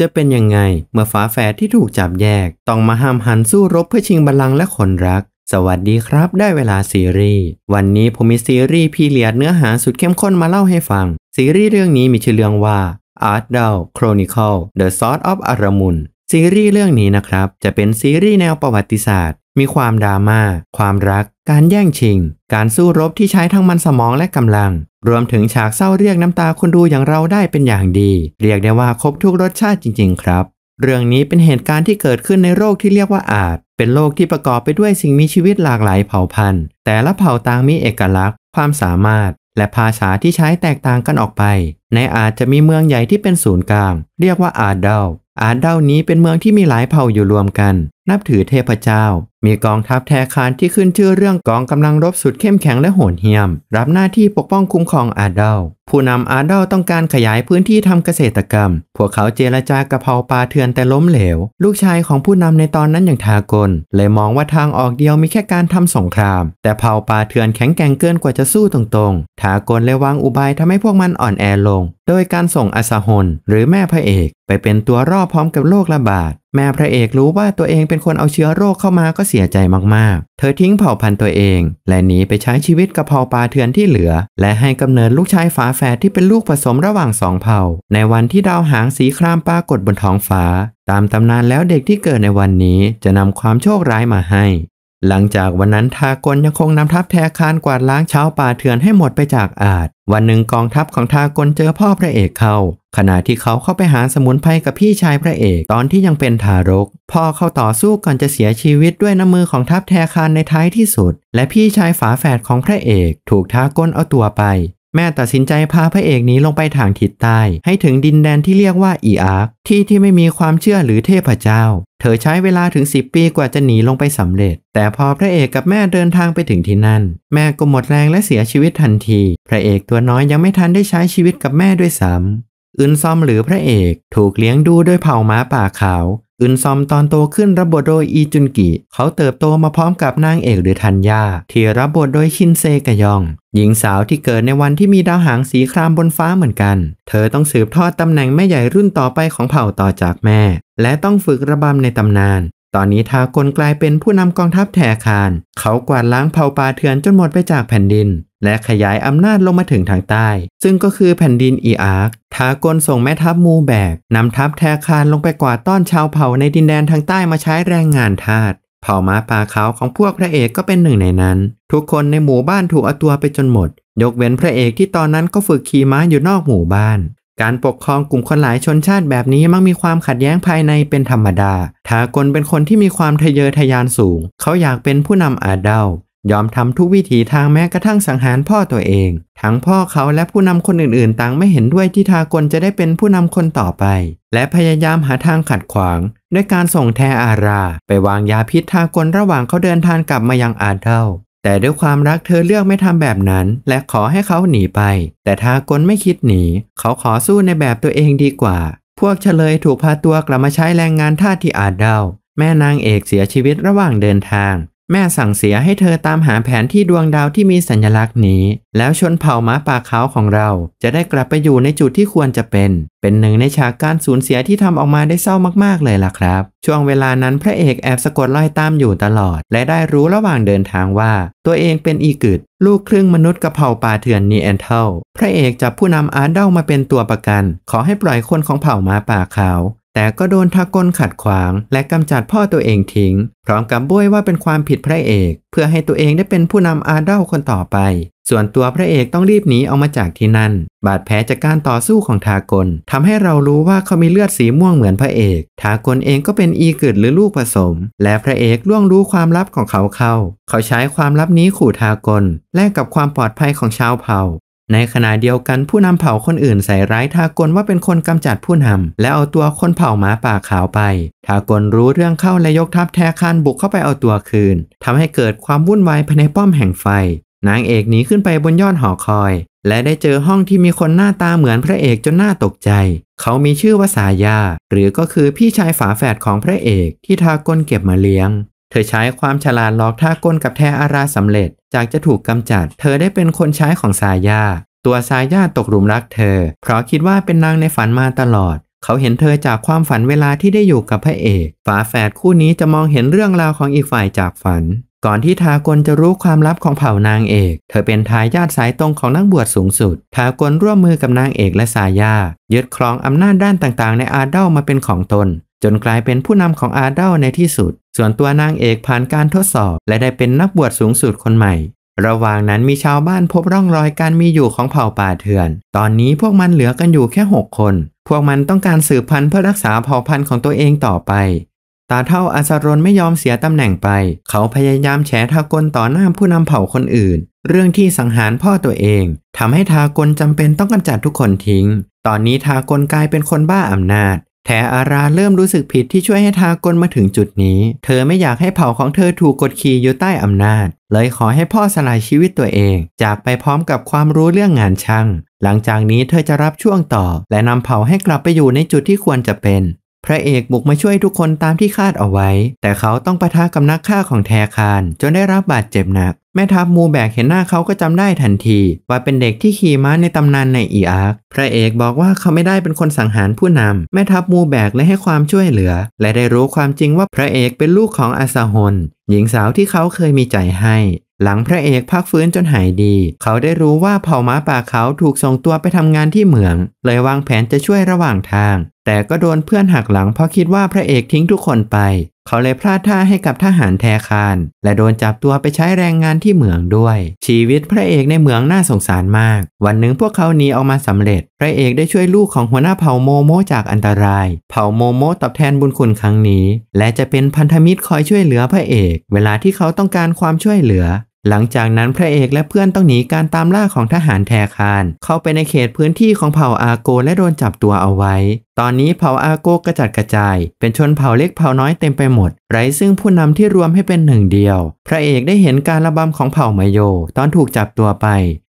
จะเป็นยังไงเมื่อฝาแฝดที่ถูกจับแยก ต้องมาห้ามหันสู้รบเพื่อชิงบัลลังก์และคนรัก สวัสดีครับได้เวลาซีรีส์วันนี้ผมมีซีรีส์พีเลียดเนื้อหาสุดเข้มข้นมาเล่าให้ฟัง ซีรีส์เรื่องนี้มีชื่อเรื่องว่า Art d o l Chronicle The Sword of Aramun ซีรีส์เรื่องนี้นะครับ จะเป็นซีรีส์แนวประวัติศาสตร์ มีความดราม่าความรัก การแย่งชิง การสู้รบที่ใช้ทั้งมันสมองและกำลัง รวมถึงฉากเศร้าเรียกน้ำตาคนดูอย่างเราได้เป็นอย่างดี เรียกได้ว่าครบทุกรสชาติจริงๆครับ เรื่องนี้เป็นเหตุการณ์ที่เกิดขึ้นในโลกที่เรียกว่าอาดเป็นโลกที่ประกอบไปด้วยสิ่งมีชีวิตหลากหลายเผ่าพันธุ์ แต่ละเผ่าต่างมีเอกลักษณ์ ความสามารถ และภาษาที่ใช้แตกต่างกันออกไป ในอาจจะมีเมืองใหญ่ที่เป็นศูนย์กลาง เรียกว่าอาดเดาอารเดานี้เป็นเมืองที่มีหลายเผ่าอยู่รวมกัน นับถือเทพเจ้ามีกองทัพแทคานที่ขึ้นชื่อเรื่องกองกำลังรบสุดเข้มแข็งและโหดเหี้ยม รับหน้าที่ปกป้องคุ้มครองอาดัลผู้นำอาดัลต้องการขยายพื้นที่ทำเกษตรกรรม พวกเขาเจรจากระเผาปลาเถื่อนแต่ล้มเหลว ลูกชายของผู้นำในตอนนั้นอย่างทากลเลยมองว่าทางออกเดียวมีแค่การทำสงคราม แต่เผาปลาเถื่อนแข็งแกร่งเกินกว่าจะสู้ตรงๆทากลเลยวางอุบายทำให้พวกมันอ่อนแอลง โดยการส่งอาซาฮนหรือแม่พระเอกไปเป็นตัวรอพร้อมกับโรคระบาดแม่พระเอกรู้ว่าตัวเองเป็นคนเอาเชื้อโรคเข้ามาก็เสียใจมากๆ เธอทิ้งเผ่าพันธุ์ตัวเองและหนีไปใช้ชีวิตกับเผ่าปลาเถื่อนที่เหลือและให้กำเนิดลูกชายฝาแฝดที่เป็นลูกผสมระหว่างสองเผ่าในวันที่ดาวหางสีครามปรากฏบนท้องฟ้าตามตำนานแล้วเด็กที่เกิดในวันนี้จะนำความโชคร้ายมาให้หลังจากวันนั้นทากลยังคงนำทัพแทคานกวาดล้างชาวป่าเถื่อนให้หมดไปจากอาดวันหนึ่งกองทัพของทากลเจอพ่อพระเอกเขาขณะที่เขาเข้าไปหาสมุนไพรกับพี่ชายพระเอกตอนที่ยังเป็นทารกพ่อเข้าต่อสู้ก่อนจะเสียชีวิตด้วยน้ำมือของทัพแทคานในท้ายที่สุด และพี่ชายฝาแฝดของพระเอกถูกท้าก้นเอาตัวไป แม่ตัดสินใจพาพระเอกนี้ลงไปทางทิศใต้ให้ถึงดินแดนที่เรียกว่าอีอาร์ที่ที่ไม่มีความเชื่อหรือเทพเจ้า เธอใช้เวลาถึง 10 ปีกว่าจะหนีลงไปสำเร็จ แต่พอพระเอกกับแม่เดินทางไปถึงที่นั่น แม่ก็หมดแรงและเสียชีวิตทันที พระเอกตัวน้อยยังไม่ทันได้ใช้ชีวิตกับแม่ด้วยซ้ำอึนซอมหรือพระเอก ถูกเลี้ยงดูด้วยเผ่าม้าป่าขาว อึนซอมตอนโตขึ้นรับบทโดยอีจุนกิ เขาเติบโตมาพร้อมกับนางเอกหรือทันยาที่รับบทโดยคินเซกยอง หญิงสาวที่เกิดในวันที่มีดาวหางสีครามบนฟ้าเหมือนกัน เธอต้องสืบทอดตำแหน่งแม่ใหญ่รุ่นต่อไปของเผ่าต่อจากแม่ และต้องฝึกระบำในตำนานตอนนี้ทากลกลายเป็นผู้นำกองทัพแทคาน เขากวาดล้างเผ่าป่าเถื่อนจนหมดไปจากแผ่นดิน และขยายอำนาจลงมาถึงทางใต้ ซึ่งก็คือแผ่นดินอีอาร์กทากลส่งแม่ทัพมูแบกนำทัพแทคานลงไปกวาดต้อนชาวเผ่าในดินแดนทางใต้มาใช้แรงงานทาส เผ่าม้าป่าขาของพวกพระเอกก็เป็นหนึ่งในนั้น ทุกคนในหมู่บ้านถูกเอาตัวไปจนหมด ยกเว้นพระเอกที่ตอนนั้นก็ฝึกขี่ม้าอยู่นอกหมู่บ้านการปกครองกลุ่มคนหลายชนชาติแบบนี้มักมีความขัดแย้งภายในเป็นธรรมดา ทากลเป็นคนที่มีความทะเยอทะยานสูง เขาอยากเป็นผู้นำอาดายอมทำทุกวิถีทางแม้กระทั่งสังหารพ่อตัวเอง ทั้งพ่อเขาและผู้นำคนอื่นๆ ต่างไม่เห็นด้วยที่ทากลจะได้เป็นผู้นำคนต่อไป และพยายามหาทางขัดขวางด้วยการส่งแทอาราไปวางยาพิษทากลระหว่างเขาเดินทางกลับมายังอาเดาแต่ด้วยความรักเธอเลือกไม่ทำแบบนั้น และขอให้เขาหนีไป แต่ทากลไม่คิดหนี เขาขอสู้ในแบบตัวเองดีกว่า พวกเฉลยถูกพาตัวกลับมาใช้แรงงานท่าที่อาจเดาแม่นางเอกเสียชีวิตระหว่างเดินทางแม่สั่งเสียให้เธอตามหาแผนที่ดวงดาวที่มีสัญลักษณ์นี้ แล้วชนเผ่าม้าป่าขาวของเราจะได้กลับไปอยู่ในจุดที่ควรจะเป็น เป็นหนึ่งในฉากการสูญเสียที่ทำออกมาได้เศร้ามากๆเลยล่ะครับ ช่วงเวลานั้นพระเอกแอบสะกดรอยตามอยู่ตลอด และได้รู้ระหว่างเดินทางว่า ตัวเองเป็นอีกึดลูกครึ่งมนุษย์กับเผ่าป่าเถื่อนนีแอนเทลพระเอกจับผู้นำอาร์เดลมาเป็นตัวประกัน ขอให้ปล่อยคนของเผ่าม้าป่าขาวแต่ก็โดนทากลขัดขวางและกำจัดพ่อตัวเองทิ้ง พร้อมกับบ้วยว่าเป็นความผิดพระเอก เพื่อให้ตัวเองได้เป็นผู้นำอาดาคนต่อไป ส่วนตัวพระเอกต้องรีบหนีออกมาจากที่นั่น บาดแผลจากการต่อสู้ของทากลทำให้เรารู้ว่าเขามีเลือดสีม่วงเหมือนพระเอกทากลเองก็เป็นอีกิดหรือลูกผสม และพระเอกล่วงรู้ความลับของเขาเข้า เขาใช้ความลับนี้ขู่ทากลแลกกับความปลอดภัยของชาวเผ่าในขณะเดียวกันผู้นำเผ่าคนอื่นใส่ร้ายทากลว่าเป็นคนกำจัดผู้นำและเอาตัวคนเผ่าหมาป่าขาวไป ทากลรู้เรื่องเข้าและยกทัพแทคันบุกเข้าไปเอาตัวคืนทำให้เกิดความวุ่นวายภายในป้อมแห่งไฟ นางเอกหนีขึ้นไปบนยอดหอคอย และได้เจอห้องที่มีคนหน้าตาเหมือนพระเอกจนหน้าตกใจ เขามีชื่อว่าสายาหรือก็คือพี่ชายฝาแฝดของพระเอก ที่ทากลเก็บมาเลี้ยงเธอใช้ความฉลาดหลอกท่าก้นกับแทอาราสำเร็จ จากจะถูกกำจัด เธอได้เป็นคนใช้ของซายาตัวซายาตกหลุมรักเธอ เพราะคิดว่าเป็นนางในฝันมาตลอด เขาเห็นเธอจากความฝันเวลาที่ได้อยู่กับพระเอก ฝาแฝดคู่นี้จะมองเห็นเรื่องราวของอีกฝ่ายจากฝัน ก่อนที่ทากลจะรู้ความลับของเผ่านางเอก เธอเป็นทายาทสายตรงของนักบวชสูงสุด ทากลร่วมมือกับนางเอกและซายายึดครองอำนาจด้านต่างๆในอาเดลมาเป็นของตน จนกลายเป็นผู้นำของอาเดลในที่สุดส่วนตัวนางเอกผ่านการทดสอบ และได้เป็นนักบวชสูงสุดคนใหม่ ระหว่างนั้นมีชาวบ้านพบร่องรอยการมีอยู่ของเผ่าป่าเถื่อน ตอนนี้พวกมันเหลือกันอยู่แค่ 6 คน พวกมันต้องการสืบพันธุ์เพื่อรักษาเผ่าพันธุ์ของตัวเองต่อไป ตาเท่าอาสรนไม่ยอมเสียตำแหน่งไป เขาพยายามแฉทากลต่อหน้าผู้นำเผ่าคนอื่น เรื่องที่สังหารพ่อตัวเองทำให้ทากลจำเป็นต้องกำจัดทุกคนทิ้ง ตอนนี้ทากลกลายเป็นคนบ้าอำนาจแ่อาราเริ่มรู้สึกผิดที่ช่วยให้ทากลมาถึงจุดนี้ เธอไม่อยากให้เผ่าของเธอถูกกดขี่อยู่ใต้อำนาจ เลยขอให้พ่อสลายชีวิตตัวเอง จากไปพร้อมกับความรู้เรื่องงานช่าง หลังจากนี้เธอจะรับช่วงต่อและนำเผ่าให้กลับไปอยู่ในจุดที่ควรจะเป็นพระเอกบุกมาช่วยทุกคนตามที่คาดเอาไว้ แต่เขาต้องปะทะกับนักฆ่าของแทคานจนได้รับบาดเจ็บหนัก แม่ทัพมูแบกเห็นหน้าเขาก็จำได้ทันทีว่าเป็นเด็กที่ขี่ม้าในตำนานในอีอาร์คพระเอกบอกว่าเขาไม่ได้เป็นคนสังหารผู้นำแม่ทัพมูแบกเลยให้ความช่วยเหลือ และได้รู้ความจริงว่าพระเอกเป็นลูกของอาซาฮนหญิงสาวที่เขาเคยมีใจให้ หลังพระเอกพักฟื้นจนหายดี เขาได้รู้ว่าเผ่าม้าป่าเขาถูกส่งตัวไปทำงานที่เหมืองเลยวางแผนจะช่วยระหว่างทาง แต่ก็โดนเพื่อนหักหลังเพราะคิดว่าพระเอกทิ้งทุกคนไป เขาเลยพลาดท่าให้กับทหารแทคานและโดนจับตัวไปใช้แรงงานที่เหมืองด้วย ชีวิตพระเอกในเหมืองน่าสงสารมาก วันหนึ่งพวกเขาหนีออกมาสำเร็จ พระเอกได้ช่วยลูกของหัวหน้าเผ่าโมโมจากอันตราย เผ่าโมโมตอบแทนบุญคุณครั้งนี้ และจะเป็นพันธมิตรคอยช่วยเหลือพระเอก เวลาที่เขาต้องการความช่วยเหลือหลังจากนั้นพระเอกและเพื่อนต้องหนีการตามล่าของทหารแทคานเข้าไปในเขตพื้นที่ของเผ่าอาโกและโดนจับตัวเอาไว้ ตอนนี้เผ่าอาโกกระจัดกระจายเป็นชนเผ่าเล็กเผ่าน้อยเต็มไปหมด ไร้ซึ่งผู้นำที่รวมให้เป็นหนึ่งเดียว พระเอกได้เห็นการระบำของเผ่าไมโยตอนถูกจับตัวไป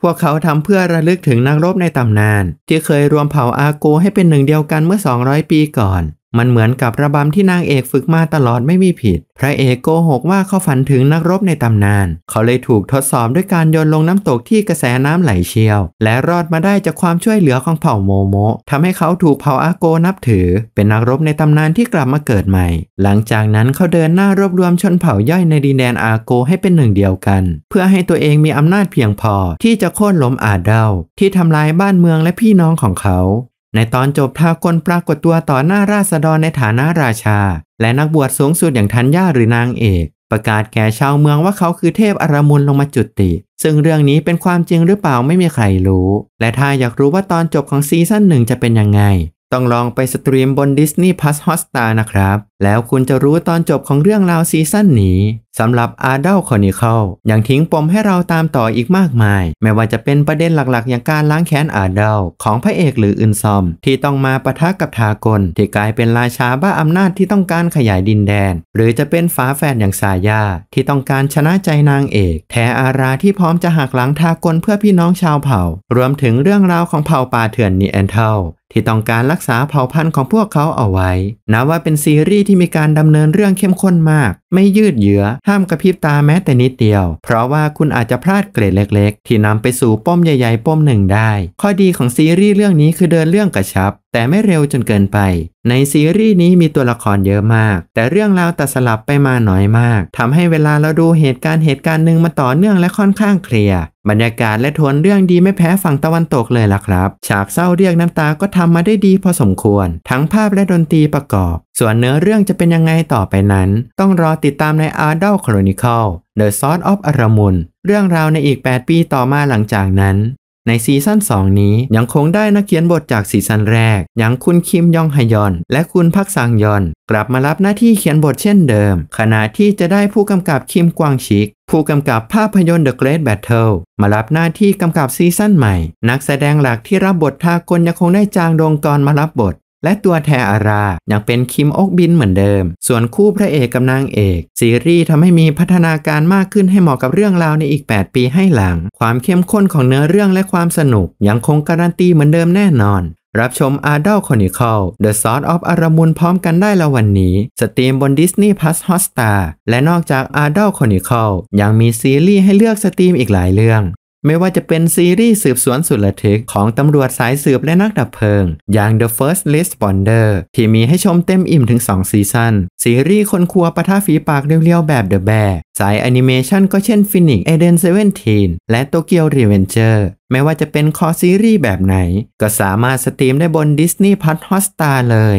พวกเขาทำเพื่อระลึกถึงนักรบในตำนานที่เคยรวมเผ่าอาโกให้เป็นหนึ่งเดียวกันเมื่อ200 ปีก่อนมันเหมือนกับระบำที่นางเอกฝึกมาตลอดไม่มีผิด พระเอกโกหกว่าเขาฝันถึงนักรบในตำนาน เขาเลยถูกทดสอบด้วยการโยนลงน้ำตกที่กระแสน้ำไหลเชี่ยว และรอดมาได้จากความช่วยเหลือของเผ่าโมโมทำให้เขาถูกเผ่าอาโกนับถือ เป็นนักรบในตำนานที่กลับมาเกิดใหม่ หลังจากนั้นเขาเดินหน้ารวบรวมชนเผ่าย่อยในดินแดนอาโกให้เป็นหนึ่งเดียวกัน เพื่อให้ตัวเองมีอำนาจเพียงพอที่จะโค่นล้มอาเดาที่ทำลายบ้านเมืองและพี่น้องของเขาในตอนจบทากลปรากฏตัวต่อหน้าราษฎรในฐานะราชา และนักบวชสูงสุดอย่างทัญญาหรือนางเอก ประกาศแก่ชาวเมืองว่าเขาคือเทพอารมุนลงมาจุติ ซึ่งเรื่องนี้เป็นความจริงหรือเปล่าไม่มีใครรู้ และถ้าอยากรู้ว่าตอนจบของซีซั่นหนึ่งจะเป็นยังไง ต้องลองไปสตรีมบน Disney Plus Hotstar นะครับแล้วคุณจะรู้ตอนจบของเรื่องราวซีซั่นนี้สำหรับอาเดลคอนิเคิลยังทิ้งปมให้เราตามต่ออีกมากมายไม่ว่าจะเป็นประเด็นหลักๆ อย่างการล้างแค้นอาเดลของพระเอกหรืออึนซอม ที่ต้องมาปะทะกับทากล ที่กลายเป็นราชาบ้าอำนาจที่ต้องการขยายดินแดน หรือจะเป็นฝาแฝดอย่างสายาที่ต้องการชนะใจนางเอก แทอาราที่พร้อมจะหักหลังทากลเพื่อพี่น้องชาวเผ่า รวมถึงเรื่องราวของเผ่าป่าเถื่อนนีแอนเทลที่ต้องการรักษาเผ่าพันธุ์ของพวกเขาเอาไว้นะว่าเป็นซีรีส์ที่มีการดำเนินเรื่องเข้มข้นมาก ไม่ยืดเยื้อ ห้ามกระพริบตาแม้แต่นิดเดียว เพราะว่าคุณอาจจะพลาดเกรดเล็กๆ ที่นำไปสู่ป้มใหญ่ๆป้มหนึ่งได้ ข้อดีของซีรีส์เรื่องนี้คือเดินเรื่องกระชับแต่ไม่เร็วจนเกินไป ในซีรีส์นี้มีตัวละครเยอะมาก แต่เรื่องราวตัดสลับไปมาน้อยมาก ทำให้เวลาเราดูเหตุการณ์เหตุการณ์หนึ่งมาต่อเนื่องและค่อนข้างเคลียร์ บรรยากาศและทวนเรื่องดีไม่แพ้ฝั่งตะวันตกเลยล่ะครับ ฉากเศร้าเรียกน้ำตาก็ทำมาได้ดีพอสมควร ทั้งภาพและดนตรีประกอบ ส่วนเนื้อเรื่องจะเป็นยังไงต่อไปนั้น ต้องรอติดตามใน a d ์ l t Chronicle The Sword of Aramun เรื่องราวในอีก8ปีต่อมาหลังจากนั้นในซีซั่น2นี้ยังคงได้นักเขียนบทจากซีซั่นแรกอย่างคุณคิมยองฮยอน และคุณพักซังยอน กลับมารับหน้าที่เขียนบทเช่นเดิม ขณะที่จะได้ผู้กำกับคิมกวางชิก ผู้กำกับภาพยนตร์ The Great Battle มารับหน้าที่กำกับซีซั่นใหม่ นักแสดงหลักที่รับบททากลยังคงได้จางดงกรมารับบทและตัวแทอารา ยังเป็นคิมอกบินเหมือนเดิม ส่วนคู่พระเอกกับนางเอก ซีรีส์ทำให้มีพัฒนาการมากขึ้นให้เหมาะกับเรื่องราวในอีก 8 ปีให้หลัง ความเข้มข้นของเนื้อเรื่องและความสนุก ยังคงการันตีเหมือนเดิมแน่นอน รับชม Adult Chronicle The Sword of Aramun พร้อมกันได้แล้ววันนี้สตรีมบน Disney Plus Hotstar และนอกจาก Adult Chronicle ยังมีซีรีส์ให้เลือกสตรีมอีกหลายเรื่องไม่ว่าจะเป็นซีรีส์สืบสวนสุดระทึกของตำรวจสายสืบและนักดับเพลิงอย่าง The First Responder ที่มีให้ชมเต็มอิ่มถึง 2 ซีซั่นซีรีส์คนครัวปะท่าฝีปากเรียวๆแบบ The Bear สายแอนิเมชันก็เช่น Phoenix Eden Seventeen และ Tokyo Revenger ไม่ว่าจะเป็นคอซีรีส์แบบไหน ก็สามารถสตรีมได้บน Disney Plus Hotstar เลย